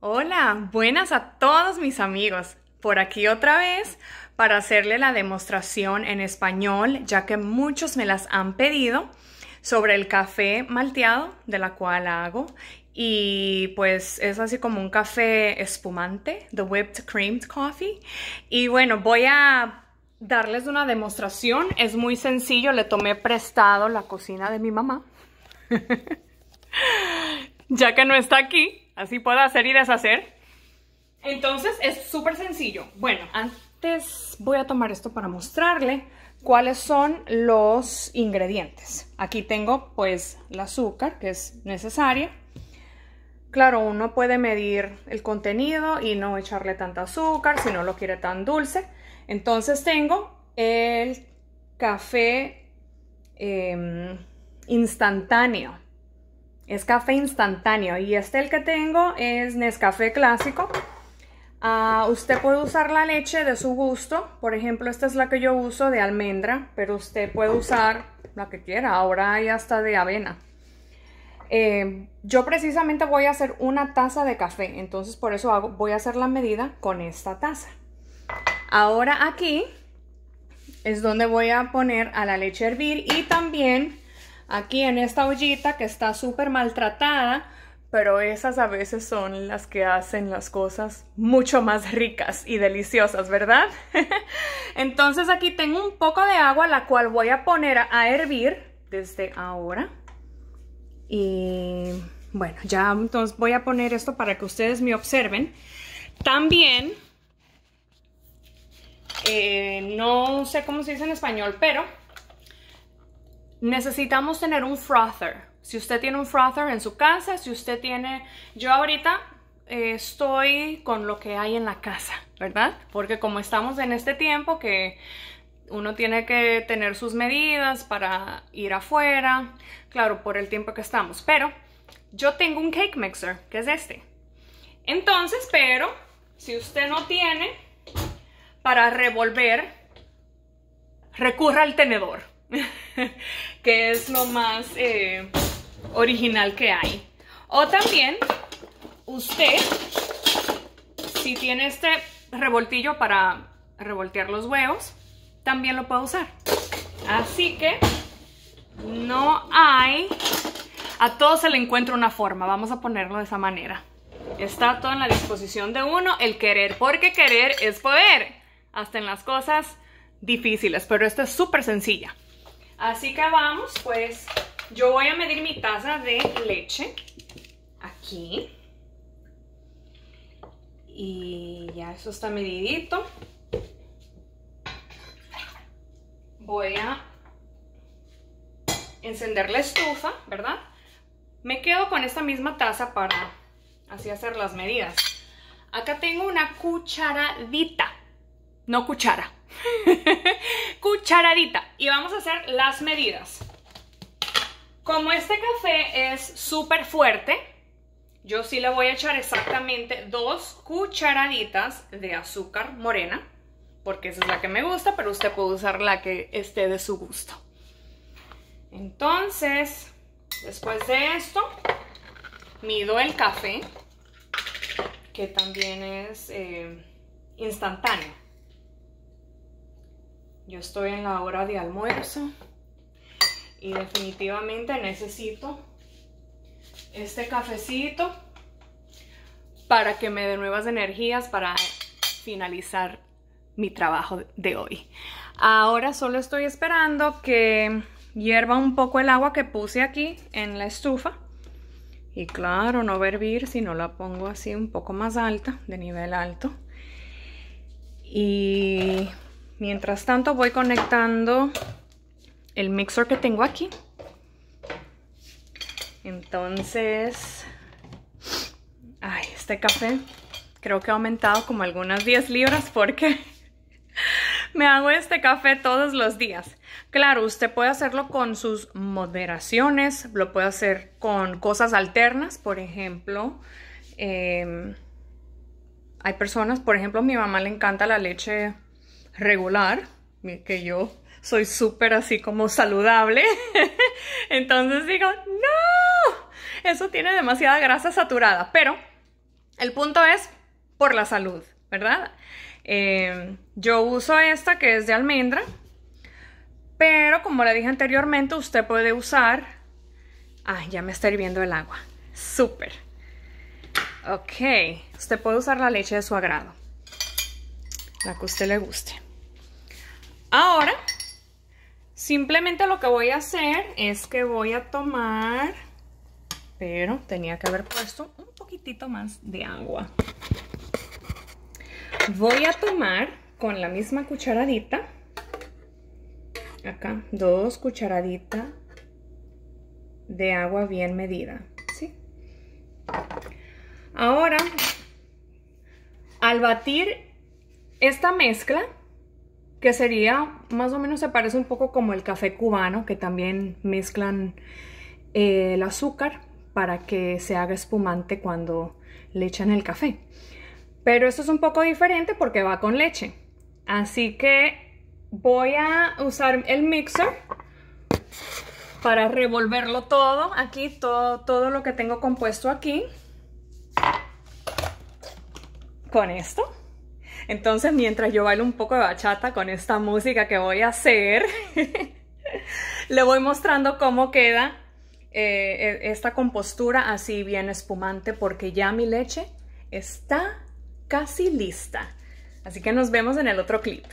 Hola, buenas a todos mis amigos. Por aquí otra vez para hacerle la demostración en español, ya que muchos me las han pedido sobre el café malteado de la cual hago y pues es así como un café espumante, the whipped creamed coffee. Y bueno, voy a darles una demostración, es muy sencillo, le tomé prestado la cocina de mi mamá. ya que no está aquí, así pueda hacer y deshacer. Entonces es súper sencillo. Bueno, antes voy a tomar esto para mostrarle cuáles son los ingredientes. Aquí tengo pues el azúcar que es necesario, Claro, uno puede medir el contenido y no echarle tanto azúcar si no lo quiere tan dulce. Entonces tengo el café em, instantáneo es café instantáneo y este el que tengo es Nescafé clásico. Ah, usted puede usar la leche de su gusto. Por ejemplo, esta es la que yo uso de almendra, pero usted puede usar la que quiera. Ahora hay hasta de avena. Eh, yo precisamente voy a hacer una taza de café, entonces por eso voy a hacer la medida con esta taza. Ahora aquí es donde voy a poner a la leche hervir y también aquí en esta ollita que está súper maltratada, pero esas a veces son las que hacen las cosas mucho más ricas y deliciosas, ¿verdad? Entonces aquí tengo un poco de agua, la cual voy a poner a hervir desde ahora. Y bueno, ya entonces voy a poner esto para que ustedes me observen. También, eh, no sé cómo se dice en español, pero necesitamos tener un frother. Si usted tiene un frother en su casa, si usted tiene... Yo ahorita eh, estoy con lo que hay en la casa, ¿verdad? Porque como estamos en este tiempo que uno tiene que tener sus medidas para ir afuera, claro, por el tiempo que estamos. Pero yo tengo un cake mixer, que es este. Entonces, pero si usted no tiene para revolver, recurra al tenedor. que es lo más eh, original que hay. O también usted, si tiene este revoltillo para revoltear los huevos, también lo puede usar. Así que no hay... A todos se le encuentra una forma, vamos a ponerlo de esa manera. Está todo en la disposición de uno, el querer, porque querer es poder, hasta en las cosas difíciles, pero esta es súper sencilla. Así que vamos, pues yo voy a medir mi taza de leche aquí. Y ya eso está medidito. Voy a encender la estufa, ¿verdad? Me quedo con esta misma taza para así hacer las medidas. Acá tengo una cucharadita, no cuchara, cucharadita. Y vamos a hacer las medidas. Como este café es súper fuerte, yo sí le voy a echar exactamente dos cucharaditas de azúcar morena, porque esa es la que me gusta, pero usted puede usar la que esté de su gusto. Entonces, después de esto, mido el café, que también es eh, instantáneo. Yo estoy en la hora de almuerzo y definitivamente necesito este cafecito para que me dé nuevas energías para finalizar mi trabajo de hoy. Ahora solo estoy esperando que hierva un poco el agua que puse aquí en la estufa. Y claro, no va hervir si no la pongo así un poco más alta, de nivel alto. Y Mientras tanto voy conectando el mixer que tengo aquí. Entonces, ay, este café creo que ha aumentado como algunas 10 libras porque me hago este café todos los días. Claro, usted puede hacerlo con sus moderaciones, lo puede hacer con cosas alternas, por ejemplo. Em, hay personas, por ejemplo, a mi mamá le encanta la leche regular, que yo soy súper así como saludable, entonces digo, no, eso tiene demasiada grasa saturada, pero el punto es por la salud, ¿verdad? Em, yo uso esta que es de almendra, pero como le dije anteriormente, usted puede usar... Ah, ya me está hirviendo el agua. Súper. Ok, usted puede usar la leche de su agrado, la que usted le guste. Ahora, simplemente lo que voy a hacer es que voy a tomar, pero tenía que haber puesto un poquitito más de agua. Voy a tomar con la misma cucharadita, acá, dos cucharaditas de agua bien medida, ¿sí? Ahora, al batir esta mezcla, que sería más o menos se parece un poco como el café cubano, que también mezclan eh, el azúcar para que se haga espumante cuando le echan el café. Pero esto es un poco diferente porque va con leche. Así que voy a usar el mixer para revolverlo todo aquí, todo, todo lo que tengo compuesto aquí. Con esto. Entonces, mientras yo bailo un poco de bachata con esta música que voy a hacer, le voy mostrando cómo queda eh, e, esta compostura así bien espumante porque ya mi leche está casi lista. Así que nos vemos en el otro clip.